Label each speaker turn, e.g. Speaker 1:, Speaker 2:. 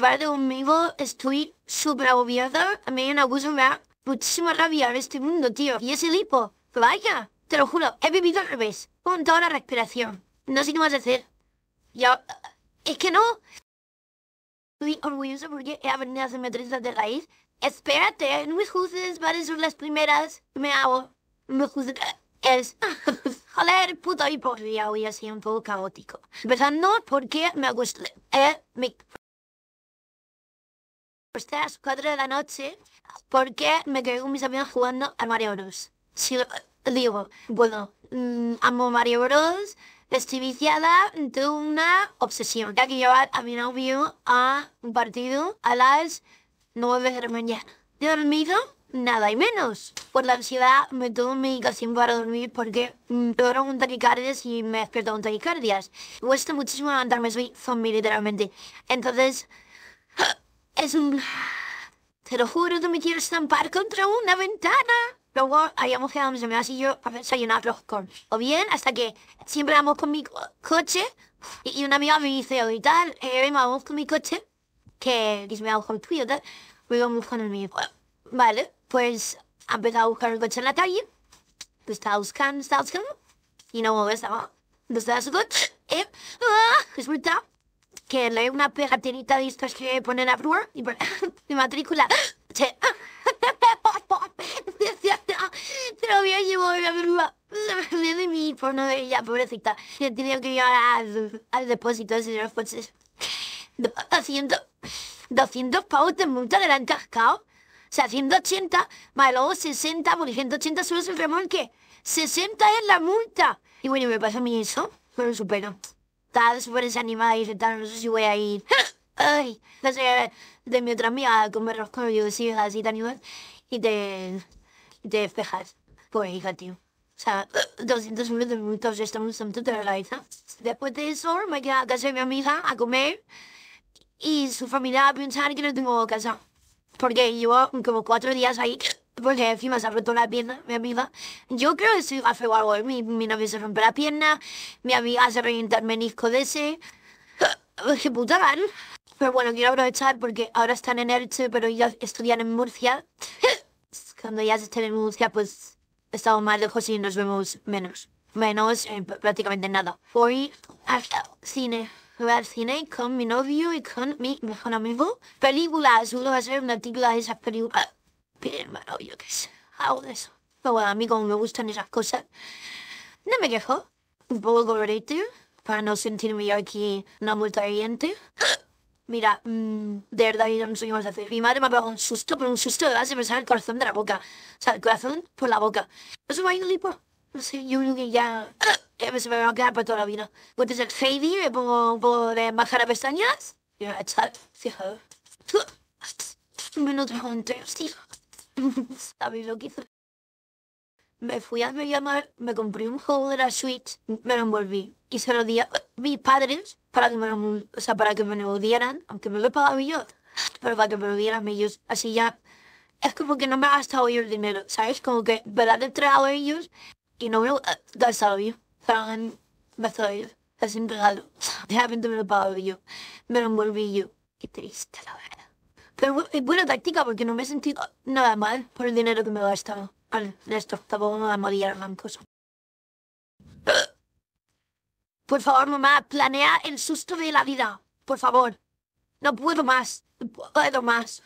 Speaker 1: parte de conmigo, estoy súper agobiada. A mí abuso me da muchísima rabia en este mundo, tío. Y ese lipo? vaya, te lo juro, he vivido al revés. Con toda la respiración. No sé qué más hacer. Ya, es que no. Estoy orgulloso porque he aprendido a ser de raíz. Espérate, no me juzgues, vale, son las primeras me hago. Me juzgues. Es. Joder, puto hipo. Ya voy así un poco caótico. Empezando porque me gusta. Eh, me después pues este a las 4 de la noche porque me quedé con mis amigos jugando a Mario Bros. Si, digo, bueno, mm, amo Mario Bros. Estoy viciada de una obsesión. Tengo que llevar a mi novio a un partido a las 9 de la mañana. Dormido, nada y menos. Por la ansiedad me tomo medicación para dormir porque me mm, un taquicardia y me despierto un taquicardias. Cuesta muchísimo levantarme, soy zombie literalmente. Entonces... Es un... Te lo juro tú me quieres estampar contra una ventana. Luego habíamos quedado mis amigas y yo a los con... O bien, hasta que siempre vamos con mi coche y, una amiga me dice, oye, tal, eh, vamos con mi coche, que dice, me con el tuyo, tal. Vamos con el mío. Vale, pues ha empezado a buscar el coche en la calle. Lo estaba buscando, estaba buscando. Y no estaba... No estaba su coche. Eh, ah, es brutal que lee una pegatinita de estas que ponen a Brewer y por, de matrícula. Che. Pero había llevado la verruga de mi porno de ella, pobrecita. He tenía que llevar al, al depósito del señor Fonses. 200, 200 pavos de multa le han cascado. O sea, 180 más luego 60, porque 180 solo es el remolque. 60 es la multa. Y bueno, me pasó a mí eso, pero supero estaba súper desanimada y dije, no sé si voy a ir. Ay, de mi otra amiga a comer roscón, yo sí, así tan igual, y te, te despejas. pues hija, tío. O sea, 200 minutos, estamos en toda la cabeza. Después de eso, me quedo a casa de mi amiga a comer y su familia a pensar que no tengo casa. Porque llevo como cuatro días ahí porque encima se ha roto la pierna, mi amiga. Yo creo que soy gafe o algo. ¿eh? Mi, mi novio se rompe la pierna, mi amiga se revienta el menisco de ese. ¡Qué puta ¿eh? Pero bueno, quiero aprovechar porque ahora están en Elche, pero ya estudian en Murcia. Cuando ya estén en Murcia, pues estamos más lejos y nos vemos menos. Menos eh, prácticamente nada. Hoy al cine. Voy al cine con mi novio y con mi mejor amigo. Películas, uno va a ser una película de esas películas pero bueno, yo qué sé, hago de eso. Pero bueno, a mí como me gustan esas cosas, no me quejo. Un poco de colorete, para no sentirme yo aquí una multariente. Mira, mm, de verdad yo no soy más de hacer. Mi madre me ha pegado un susto, pero un susto de base me sale el corazón de la boca. O sea, el corazón por la boca. Eso va a ir lipo. No sé, yo creo que ya... se me va a quedar para toda la vida. es el Heidi, me pongo un poco de bajar a pestañas. Y me voy a echar, fijado. Me de trajo tres tío. ¿Sabéis lo que hice? Me fui a llamar, me compré un juego de la Switch, me lo envolví y se lo di a mis padres para que me lo, o sea, para que me lo dieran, aunque me lo pagaba yo, pero para que me lo dieran ellos. Así ya es como que no me ha gastado yo el dinero, ¿sabes? Como que me lo han entregado ellos y no me lo he eh, gastado yo. Me han ellos. Es un regalo. repente me lo he pagado yo. Me lo envolví yo. Qué triste, la verdad. Pero es buena táctica porque no me he sentido nada mal por el dinero que me ha gastado. Al esto tampoco me va a morir gran cosa. Por favor, mamá, planea el susto de la vida. Por favor. No puedo más. No puedo más.